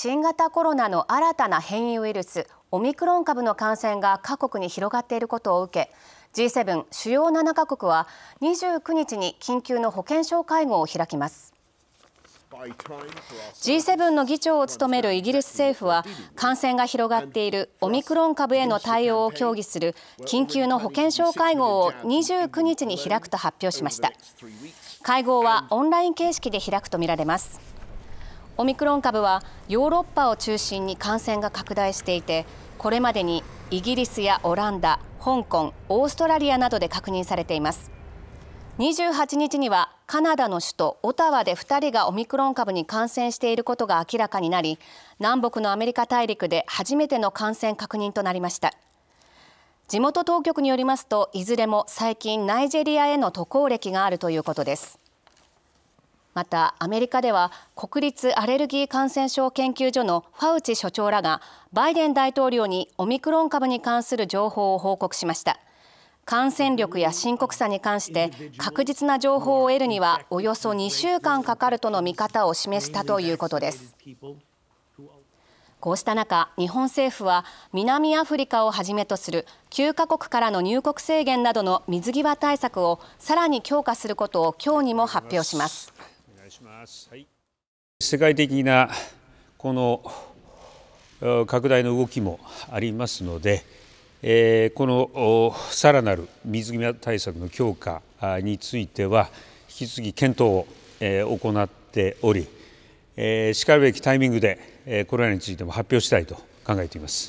新型コロナの新たな変異ウイルスオミクロン株の感染が各国に広がっていることを受け G7 主要7カ国は29日に緊急の保健相会合を開きます G7 の議長を務めるイギリス政府は感染が広がっているオミクロン株への対応を協議する緊急の保健相会合を29日に開くと発表しました会合はオンライン形式で開くとみられますオミクロン株はヨーロッパを中心に感染が拡大していてこれまでにイギリスやオランダ香港オーストラリアなどで確認されています28日にはカナダの首都オタワで2人がオミクロン株に感染していることが明らかになり南北のアメリカ大陸で初めての感染確認となりました地元当局によりますといずれも最近ナイジェリアへの渡航歴があるということですまたアメリカでは国立アレルギー感染症研究所のファウチ所長らがバイデン大統領にオミクロン株に関する情報を報告しました感染力や深刻さに関して確実な情報を得るにはおよそ2週間かかるとの見方を示したということですこうした中、日本政府は南アフリカをはじめとする9カ国からの入国制限などの水際対策をさらに強化することを今日にも発表します。願いします、はい、世界的なこの拡大の動きもありますので、このさらなる水際対策の強化については引き続き検討を、行っており、しかるべきタイミングで、これらについても発表したいと考えています。